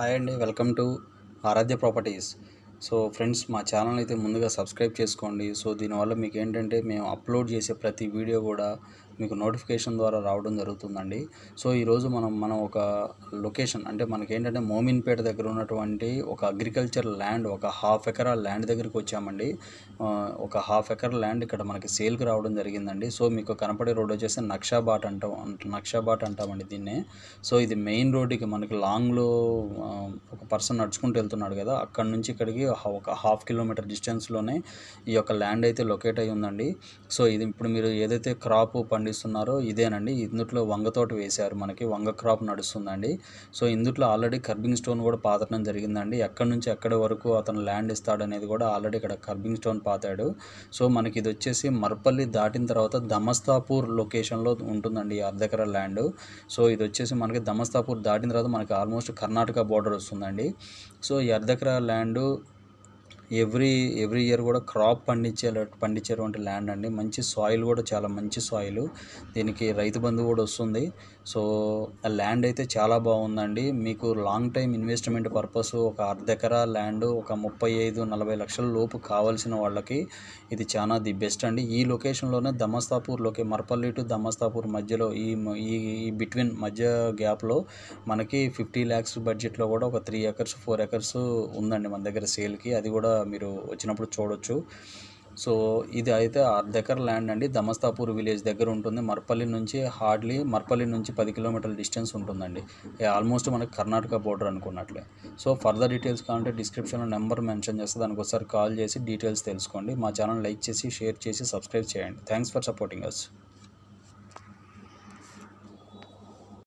hi అండి welcome to Aaradhya properties so friends మా channel అయితే ముందుగా సబ్స్క్రైబ్ చేసుకోండి సో దీనివల్ల మీకు ఏంటంటే మేము అప్లోడ్ చేసే ప్రతి వీడియో కూడా మీకు నోటిఫికేషన్ ద్వారా రావడం జరుగుతుందండి సో ఈరోజు మనం మనం ఒక లొకేషన్ అంటే మనకి ఏంటంటే మోమిన్పేట దగ్గర ఉన్నటువంటి ఒక అగ్రికల్చర్ ల్యాండ్ ఒక హాఫ్ ఎకరా ల్యాండ్ దగ్గరికి వచ్చామండి ఒక హాఫ్ ఎకర్ ల్యాండ్ ఇక్కడ మనకి సేల్కి రావడం జరిగిందండి సో మీకు కనపడే రోడ్ వచ్చేసి నక్షాబాట్ అంటాం నక్షాబాట్ అంటామండి దీన్నే సో ఇది మెయిన్ రోడ్డుకి మనకి లాంగ్లో ఒక పర్సన్ నడుచుకుంటూ వెళ్తున్నాడు కదా అక్కడ నుంచి ఇక్కడికి ఒక హాఫ్ కిలోమీటర్ డిస్టెన్స్లోనే ఈ యొక్క ల్యాండ్ అయితే లొకేట్ అయి ఉందండి సో ఇది ఇప్పుడు మీరు ఏదైతే క్రాప్ పండి పండిస్తున్నారో ఇదేనండి ఇందుట్లో వంగ తోట వేశారు మనకి వంగ క్రాప్ నడుస్తుందండి సో ఇందుట్లో ఆల్రెడీ కర్బింగ్ స్టోన్ కూడా పాతడం జరిగిందండి ఎక్కడి నుంచి ఎక్కడి వరకు అతను ల్యాండ్ ఇస్తాడనేది కూడా ఆల్రెడీ ఇక్కడ కర్బింగ్ స్టోన్ పాతాడు సో మనకి ఇది వచ్చేసి మర్పల్లి దాటిన తర్వాత దమస్తాపూర్ లొకేషన్లో ఉంటుందండి ఈ అర్ధకర ల్యాండ్ సో ఇది వచ్చేసి మనకి దమస్తాపూర్ దాటిన తర్వాత మనకి ఆల్మోస్ట్ కర్ణాటక బోర్డర్ వస్తుందండి సో ఈ అర్ధకర ల్యాండ్ ఎవ్రీ ఎవ్రీ ఇయర్ కూడా క్రాప్ పండించే పండించేటువంటి ల్యాండ్ అండి మంచి సాయిల్ కూడా చాలా మంచి సాయిల్ దీనికి రైతు బంధు కూడా వస్తుంది సో ఆ ల్యాండ్ అయితే చాలా బాగుందండి మీకు లాంగ్ టైం ఇన్వెస్ట్మెంట్ పర్పస్ ఒక అర్ధ ఎకరా ల్యాండ్ ఒక ముప్పై ఐదు నలభై లక్షల లోపు కావాల్సిన వాళ్ళకి ఇది చాలా ది బెస్ట్ అండి ఈ లొకేషన్లోనే దమస్తాపూర్ లోకే మర్పల్లి టు దమస్తాపూర్ మధ్యలో ఈ ఈ బిట్వీన్ మధ్య గ్యాప్లో మనకి ఫిఫ్టీ ల్యాక్స్ బడ్జెట్లో కూడా ఒక త్రీ ఎకర్స్ ఫోర్ ఎకర్స్ ఉందండి మన దగ్గర సేల్కి అది కూడా మీరు వచ్చినప్పుడు చూడొచ్చు సో ఇది అయితే అర్ధ ల్యాండ్ అండి దమస్తాపూర్ విలేజ్ దగ్గర ఉంటుంది మర్పల్లి నుంచి హార్డ్లీ మర్పల్లి నుంచి పది కిలోమీటర్ల డిస్టెన్స్ ఉంటుందండి ఆల్మోస్ట్ మనకి కర్ణాటక బోర్డర్ అనుకున్నట్లే సో ఫర్దర్ డీటెయిల్స్ కావాలంటే డిస్క్రిప్షన్లో నెంబర్ మెన్షన్ చేస్తే దానికి ఒకసారి కాల్ చేసి డీటెయిల్స్ తెలుసుకోండి మా ఛానల్ లైక్ చేసి షేర్ చేసి సబ్స్క్రైబ్ చేయండి థ్యాంక్స్ ఫర్ సపోర్టింగ్ అస్